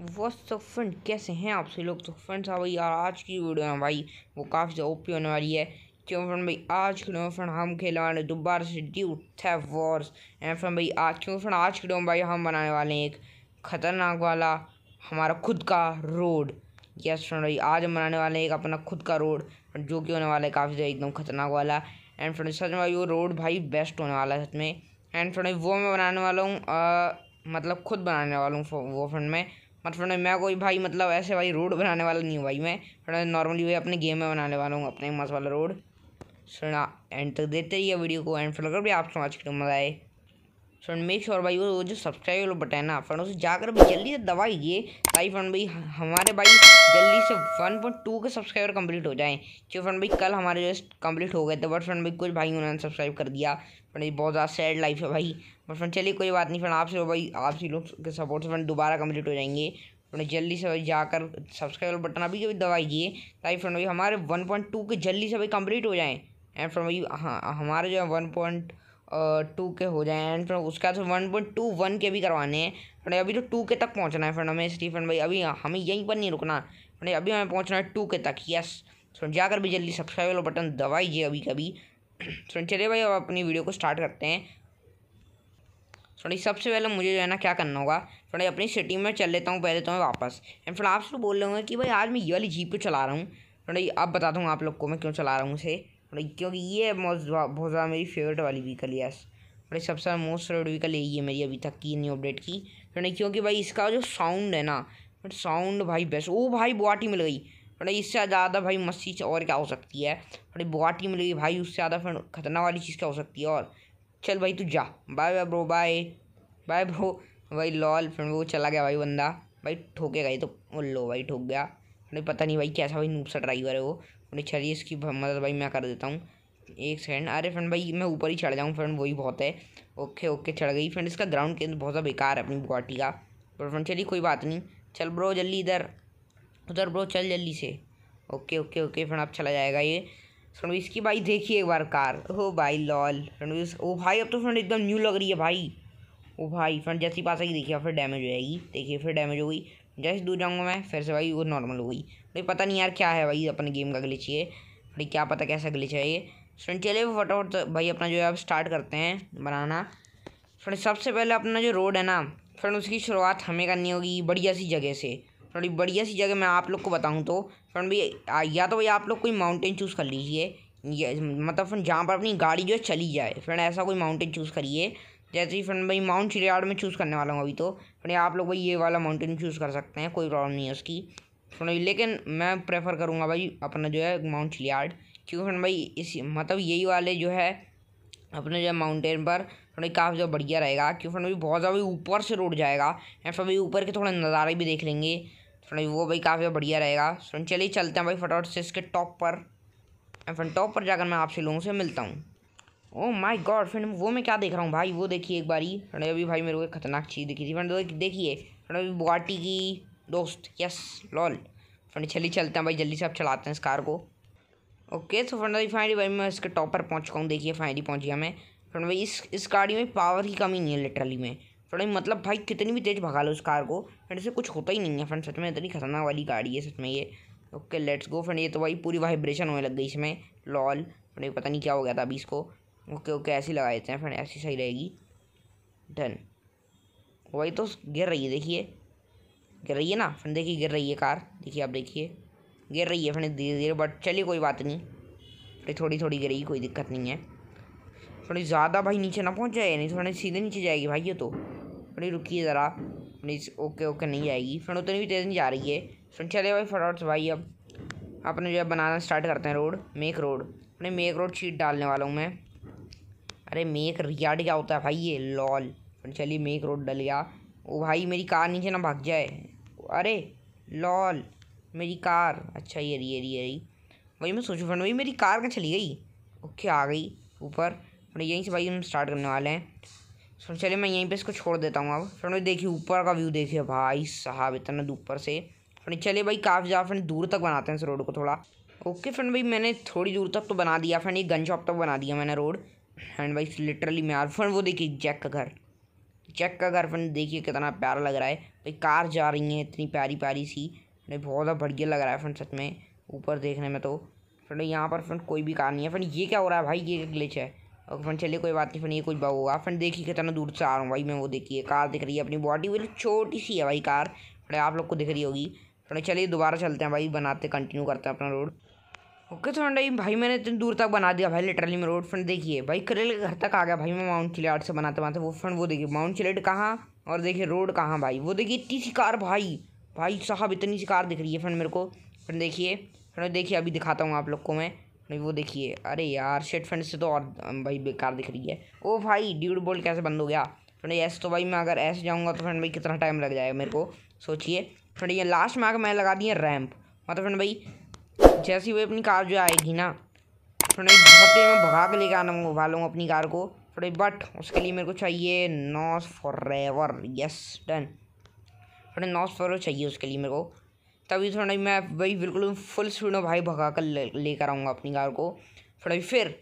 वो फ्रेंड कैसे हैं आप लोग तो फ्रेंड्स हाँ भाई यार आज की वीडियो में भाई वो काफ़ी ज़्यादा ओपी होने वाली है क्यों फ्रेंड भाई आज की वीडियो फ्रेंड हम खेलने वाले दोबारा से ड्यू थे वॉर्स एंड फ्रेंड भाई आज क्यों फ्रेंड आज की वीडियो में भाई हम बनाने वाले हैं एक ख़तरनाक वाला हमारा खुद का रोड यस फ्रेंड भाई आज हम बनाने वाले हैं एक अपना खुद का रोड जो कि होने वाला है काफ़ी ज़्यादा एकदम खतरनाक वाला एंड फ्रेंड सच में भाई वो रोड भाई बेस्ट होने वाला है सच में एंड फ्रेंड वो मैं बनाने वाला हूँ मतलब खुद बनाने वाला हूँ वो फ्रेंड मैं मतलब मैं कोई भाई मतलब ऐसे भाई रोड बनाने वाला नहीं हूँ भाई मैं फ्रेंड नॉर्मली भाई अपने गेम में बनाने वाला हूँ अपने मस वाला रोड सुना एंड तक देते रहिए वीडियो को एंड फिर भी आप समझ के मजा आए फ्रेंड एंड मेक श्योर भाई वो जो सब्सक्राइब वाला बटन है ना फ्रेंड उसे जाकर भाई जल्दी से दबाइए ताकि फ्रेंड भाई हमारे भाई जल्दी से 1.2 के सब्सक्राइबर कंप्लीट हो जाएं क्यों फ्रेंड भाई कल हमारे जो कंप्लीट हो गए थे बट फ्रेंड भाई कुछ भाई उन्होंने सब्सक्राइब कर दिया फ्रेंड भाई बहुत ज़्यादा सैड लाइफ है भाई बट फ्रेंड चलिए कोई बात नहीं फ्रेंड आपसे भाई आपसी लोग के सपोर्ट से फ्रेंड दोबारा कंप्लीट हो जाएंगे फ्रेंड जल्दी से भाई जाकर सब्सक्राइब बटन अभी के भी दबाइए ताकि फ्रेंड भाई हमारे वन के जल्दी से भाई कम्प्लीट हो जाएँ एंड फ्रेंड भाई हाँ हमारे जो है वन टू के हो जाए एंड फिर उसके बाद वन पॉइंट टू वन के भी करवाने हैं फिर अभी तो टू के तक पहुंचना है फ्रेंड हमें स्टीफन भाई अभी हमें यहीं पर नहीं रुकना फिर अभी हमें पहुंचना है टू के तक यस फ्रेंड जाकर भी जल्दी सब्सक्राइब वाला बटन दबाइए अभी कभी फ्रेंड चलिए भाई अब अपनी वीडियो को स्टार्ट करते हैं थोड़ी सबसे पहले मुझे जो है ना क्या करना होगा थोड़ी अपनी सिटी में चल लेता हूँ पहले तो मैं वापस एंड फिर आप बोल रहे कि भाई आज मैं ये वाली जीप क्यों चला रहा हूँ फ्रेंड अब बता दूँ आप लोग को मैं क्यों चला रहा हूँ उसे क्योंकि ये मोस्ट बहुत ज़्यादा मेरी फेवरेट वाली व्हीकल है यस बड़े सबसे मोस्ट फेवरेट व्हीकल यही है मेरी अभी तक की न्यू अपडेट की मैंने क्योंकि भाई इसका जो साउंड है ना बट साउंड भाई बेस्ट वो भाई बुआटी मिल गई बड़े इससे ज़्यादा भाई मस्ती और क्या हो सकती है बड़े बुआटी मिल गई भाई उससे ज़्यादा फिर खतरनाक वाली चीज़ क्या हो सकती है और चल भाई तू जा bye bye bro bye bye bro भाई लॉल फिर वो चला गया भाई बंदा भाई ठोकेगा गए तो वो लो भाई ठोक गया पता नहीं भाई कैसा भाई नूप सा ड्राइवर है वो अपने चलिए इसकी मदद मतलब भाई मैं कर देता हूँ एक सेकंड अरे फ्रेंड भाई मैं ऊपर ही चढ़ जाऊँ फ्रेंड वही बहुत है ओके ओके चढ़ गई फ्रेंड इसका ग्राउंड केंद्र बहुत ज़्यादा बेकार है अपनी गुवाहाटी का पर फ्रेंड चलिए कोई बात नहीं चल ब्रो जल्दी इधर उधर ब्रो चल जल्दी से ओके ओके ओके फ्रेंड आप चला जाएगा ये फ्रेंड इसकी भाई देखिए एक बार कार ओ भाई लॉल फ्रेंड ओ भाई अब तो फ्रेंड एकदम न्यू लग रही है भाई ओ भाई फ्रेंड जैसी पास आएगी देखिए फिर डैमेज हो जाएगी देखिए फिर डैमेज हो गई जैसे दूर जाऊँगा मैं फिर से भाई वो नॉर्मल हो गई भाई पता नहीं यार क्या है भाई अपने गेम का ग्लिच ये भाई क्या पता कैसा ग्लिच है ये सुन चले फटाफट तो भाई अपना जो है अब स्टार्ट करते हैं बनाना फ्रेंड सबसे पहले अपना जो रोड है ना फ्रेंड उसकी शुरुआत हमें करनी होगी बढ़िया सी जगह से थोड़ी बढ़िया सी जगह मैं आप लोग को बताऊँ तो फ्रेंड भाई या तो भाई आप लोग कोई माउंटेन चूज़ कर लीजिए मतलब फ्रेंड जहाँ पर अपनी गाड़ी जो है चली जाए फ्रेंड ऐसा कोई माउंटेन चूज़ करिए जैसे ही फ्रेंड भाई माउंट चिड़ियाड़ में चूज़ करने वाला हूँ अभी तो फिर आप लोग भाई ये वाला माउंटेन चूज़ कर सकते हैं कोई प्रॉब्लम नहीं है उसकी फ्रेंड भाई लेकिन मैं प्रेफर करूँगा भाई अपना जो है माउंट चिड़ियाड़ क्योंकि फ्रेंड भाई इस मतलब यही वाले जो है अपने जो माउंटेन पर फ्रेंड काफ़ी ज़्यादा बढ़िया रहेगा क्योंकि फ्रेंड भाई बहुत ज़्यादा ऊपर से रोड जाएगा एंड फिर भाई ऊपर के थोड़े नज़ारे भी देख लेंगे फ्रेंड वो भाई काफ़ी बढ़िया रहेगा फ्रेंड चलिए चलते हैं भाई फटाफट से इसके टॉप पर एंड फ्रेंड टॉप पर जाकर मैं आपसे लोगों से मिलता हूँ ओ माय गॉड फ्रेंड वो मैं क्या देख रहा हूँ भाई वो देखिए एक बारी फ्रेंड अभी भाई मेरे को खतरनाक चीज़ दिखी थी फ्रेंड देखिए अभी बुआटी की दोस्त यस लॉल फ्रेंड चलिए चलते हैं भाई जल्दी से आप चलाते हैं इस कार को ओके सो फ्रेंड अभी फाइनली भाई मैं इसके टॉप पर पहुँच चुका हूँ देखिए फाइनली पहुँच गया मैं फ्रेंड भाई इस इस गाड़ी में पावर की कमी नहीं है लिटरली में फ्रेंड भाई मतलब भाई कितनी भी तेज़ भगा लो उस कार को फ्रेंड इसे कुछ होता ही नहीं है फ्रेंड सच में इतनी खतरनाक वाली गाड़ी है सच में ये ओके लेट्स गो फ्रेंड ये तो भाई पूरी वाइब्रेशन होने लग गई इसमें लॉल फ्रेंड पता नहीं क्या हो गया था अभी इसको ओके ओके ऐसी लगा देते हैं फ्रेंड ऐसी सही रहेगी डन वही तो गिर रही है देखिए गिर रही है ना फ्रेंड देखिए गिर रही है कार देखिए आप देखिए गिर रही है फ्रेंड धीरे धीरे बट चलिए कोई बात नहीं फिर थोड़ी थोड़ी गिरेगी कोई दिक्कत नहीं है थोड़ी ज़्यादा भाई नीचे ना पहुँच जाए नहीं थोड़ी तो सीधे नीचे जाएगी भाई ये तो थोड़ी रुकी ज़रा प्लीज़ ओके ओके नहीं जाएगी फ्रेंड उतनी भी तेज़ नहीं जा रही है फ्रेंड चले भाई फटाफट भाई अब अपने जो है बनाना स्टार्ट करते हैं रोड मेक रोड अपने मेक रोड शीट डालने वाला हूँ मैं अरे मेक रियाड क्या होता है भाई ये लॉल चलिए मेक रोड डल गया ओ भाई मेरी कार नीचे ना भाग जाए अरे लॉल मेरी कार अच्छा ये रही ये रही ये रही भाई मैं सोचू फ्रेंड भाई मेरी कार का चली गई ओके आ गई ऊपर यहीं से भाई हम स्टार्ट करने वाले हैं सो चलिए मैं यहीं पे इसको छोड़ देता हूँ अब फ्रेंड देखिए ऊपर का व्यू देखिए भाई साहब इतना ऊपर से फ्रेंड चलिए भाई काफ़ी ज़्यादा फ्रेंड दूर तक बनाते हैं इस रोड को थोड़ा ओके फ्रेंड भाई मैंने थोड़ी दूर तक तो बना दिया फ्रेंड ये गन शॉप तक बना दिया मैंने रोड एंड वाइस लिटरली मैं फ्रेंड वो देखिए जैक का घर जैक का घर फ्रेंड देखिए कितना प्यारा लग रहा है भाई कार जा रही है इतनी प्यारी प्यारी सी नहीं बहुत ज़्यादा बढ़िया लग रहा है फ्रेंड सच में ऊपर देखने में तो फ्रेंड यहाँ पर फ्रेंड कोई भी कार नहीं है फ्रेंड ये क्या हो रहा है भाई ये ग्लिच है और फ्रेंड चलिए कोई बात नहीं फ्रेंड ये कुछ बहु होगा फ्रेंड देखिए कितना दूर से आ रहा हूँ भाई मैं वो देखिए कार दिख रही है अपनी बॉडी बिल्कुल छोटी सी है भाई कार फ्रेंड आप लोग को दिख रही होगी फ्रेंड चलिए दोबारा चलते हैं भाई बनाते कंटिन्यू करते हैं अपना रोड ओके तो ये भाई मैंने इतनी दूर तक बना दिया भाई लिटरली में रोड फ्रंट देखिए भाई करेले के घर तक आ गया भाई मैं माउंट चिलेट से बनाते बनाते वो फ्रंट वो देखिए माउंट चिलेट कहाँ और देखिए रोड कहाँ भाई वो देखिए इतनी सी कार भाई भाई साहब इतनी सी कार दिख रही है फ्रेंड मेरे को फ्रेंड देखिए फ्रेंड देखिए अभी दिखाता हूँ आप लोग को मैं नहीं वो देखिए अरे यार शेट फ्रेंड से तो और भाई बेकार दिख रही है ओ भाई ड्यूड बोल्ट कैसे बंद हो गया फ्रेंड ऐसे तो भाई मैं अगर ऐसे जाऊँगा तो फ्रेंड भाई कितना टाइम लग जाएगा मेरे को सोचिए फ्रेंड ये लास्ट में आकर मैं लगा दिए रैम्प मतलब फ्रेंड भाई जैसी वो अपनी कार जो आएगी ना थोड़ा बहुत में भगा के लेकर आना उबालूंगा अपनी कार को थोड़ी बट उसके लिए मेरे को चाहिए nos forever yes done थोड़े नॉस फॉर चाहिए उसके लिए मेरे को तभी थोड़ा मैं भाई बिल्कुल फुल स्पीड में भाई भगा कर लेकर आऊँगा अपनी कार को थोड़ा फिर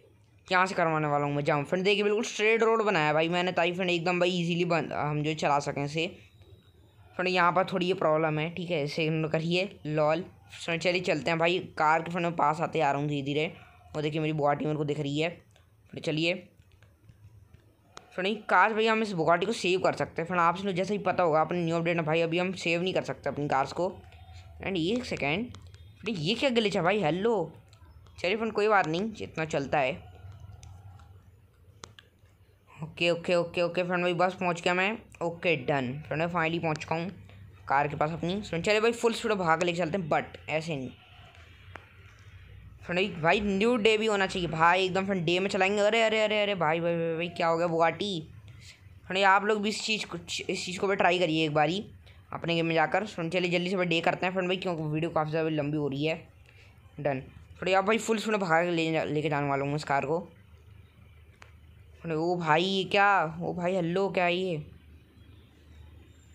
यहाँ से करवाने वाला हूँ मैं जाऊँ फ्रेंड देखिए बिल्कुल स्ट्रेट रोड बनाया भाई मैंने ताई फ्रेंड एकदम भाई इजीली बन हम जो चला सकें इसे फ्रेंड यहाँ पर थोड़ी ये प्रॉब्लम है ठीक है इसे करिए लॉल फ्रेंड चलिए चलते हैं भाई कार के फ्रेंड में पास आते आ रहा हूँ धीरे धीरे और देखिए मेरी बुआटी मेरे को दिख रही है फिर चलिए फ्रेंड कार्स भाई हम इस बुगाटी को सेव कर सकते हैं फ्रेंड आपसे जैसे ही पता होगा अपने न्यू अपडेट भाई अभी हम सेव नहीं कर सकते अपनी कार्स को एंड एक सेकेंड फ्रेंड ये क्या गलीच है भाई हेलो चलिए फ्रेंड कोई बात नहीं जितना चलता है okay okay okay okay friend भाई बस पहुंच गया मैं ओके डन फ्रेंड भाई फाइनली पहुंच चुका हूँ कार के पास अपनी फ्रेंड चले भाई फुल स्पीड भाग लेके चलते हैं बट ऐसे नहीं फ्रेंड भाई भाई न्यू डे भी होना चाहिए भाई एकदम फ्रेंड डे में चलाएंगे अरे अरे अरे अरे भाई भाई भाई, भाई क्या हो गया बुआटी फ्रेंड आप लोग भी इस चीज़ को इस चीज़ को भी ट्राई करिए एक बारी अपने गेम में जाकर फ्रेंड चलिए जल्दी से डे करते हैं फ्रेंड भाई क्योंकि वीडियो काफ़ी ज़्यादा लंबी हो रही है डन फ्रेंड आप भाई फुल स्पीड भाग लेके जाने वाला हूँ इस कार को ओ भाई ये क्या ओ भाई हल्लो क्या ये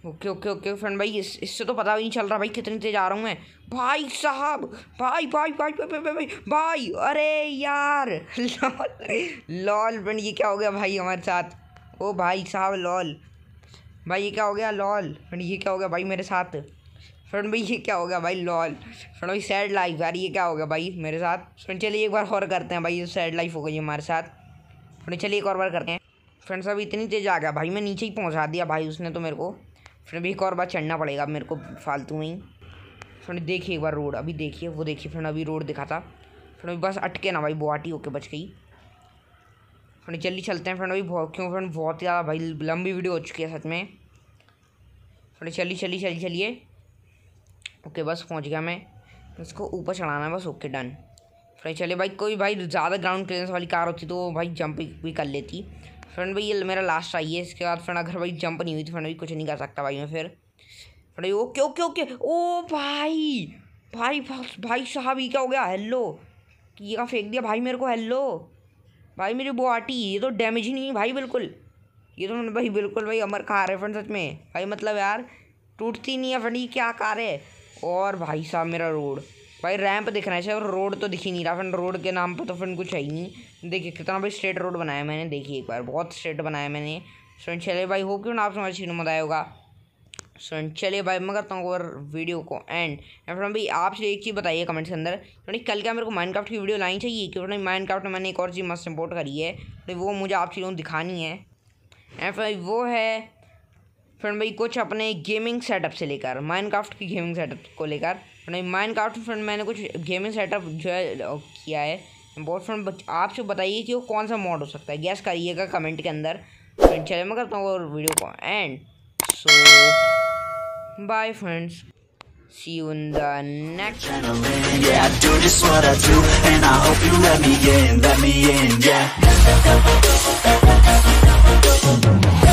ओके ओके ओके फ्रेंड भाई इस इससे तो पता भी नहीं चल रहा भाई कितनी तेज आ रहा हूँ मैं भाई साहब भाई भाई भाई भाई भाई, भाई, भाई, भाई अरे यार लॉल लॉल फ्रेंड ये क्या हो गया भाई हमारे साथ ओ भाई साहब लॉल भाई ये क्या हो गया लॉल फ्रेंड ये क्या हो गया भाई मेरे साथ फ्रेंड भाई ये क्या हो गया भाई लॉल फ्रेंड भाई सैड लाइफ यार ये क्या हो गया भाई मेरे साथ फ्रेंड चलिए एक बार और करते हैं भाई सैड लाइफ हो गई हमारे साथ अपने चलिए एक और बार करते हैं फ्रेंड्स अभी इतनी तेज़ आ गया भाई मैं नीचे ही पहुंचा दिया भाई उसने तो मेरे को फिर अभी एक और बार चढ़ना पड़ेगा मेरे को फालतू ही फिर देखिए एक बार रोड अभी देखिए वो देखिए फिर अभी रोड दिखा था फिर अभी बस अटके ना भाई बुआटी होके बच गई फिर जल्दी चलते हैं फ्रेंड अभी बहुत क्यों फ्रेंड बहुत ज़्यादा भाई लंबी वीडियो हो चुकी है सच में फिर चलिए चलिए चलिए चलिए ओके बस पहुँच गया मैं इसको ऊपर चढ़ाना है बस ओके डन फ्रेंड चलिए भाई कोई भाई ज़्यादा ग्राउंड क्लियरेंस वाली कार होती तो भाई जंप भी कर लेती फ्रेंड भाई ये मेरा लास्ट आई है इसके बाद फ्रेंड अगर भाई जंप नहीं हुई तो फ्रेंड भाई कुछ नहीं कर सकता भाई मैं फिर फ्रेंड भाई ओके ओके ओके ओ भाई भाई भाई साहब ये क्या हो गया हेलो ये कहाँ फेंक दिया भाई मेरे को हेलो भाई मेरी आटी ये तो डैमेज ही नहीं है भाई बिल्कुल ये तो भाई बिल्कुल भाई अमर कार है फ्रेंड सच में भाई मतलब यार टूटती नहीं है फ्रेंड ये क्या कार है और भाई साहब मेरा रोड भाई रैंप दिख रहा है और रोड तो दिख ही नहीं रहा फिर रोड के नाम पर तो फिर कुछ है ही नहीं देखिए कितना भाई स्ट्रेट रोड बनाया मैंने देखिए एक बार बहुत स्ट्रेट बनाया मैंने सुन चले भाई हो क्यों ना आप समझ मजा आया होगा फ्रेंड चलिए भाई मैं करता हूँ और वीडियो को एंड फ्रेंड भाई आपसे एक चीज़ बताइए कमेंट्स के अंदर फ्रेंड कल क्या मेरे को माइनक्राफ्ट की वीडियो लानी चाहिए क्योंकि फ्रेंड माइनक्राफ्ट में मैंने एक और चीज़ मस्त इंपोर्ट करी है तो वो मुझे आप चीज़ों दिखानी है एंड फ्रेंड वो है फ्रेंड भाई कुछ अपने गेमिंग सेटअप से लेकर माइनक्राफ्ट की गेमिंग सेटअप को लेकर फ्रेंड भाई माइनक्राफ्ट में फ्रेंड मैंने कुछ गेमिंग सेटअप जो है किया है बहुत फ्रेंड आप जो बताइए कि वो कौन सा मॉड हो सकता है गैस करिएगा कमेंट के अंदर फ्रेंड चले मैं करता हूँ और वीडियो को and so bye friends See you in the next Adrenaline, Yeah, I do just what I do And I hope you let me in, let me in, yeah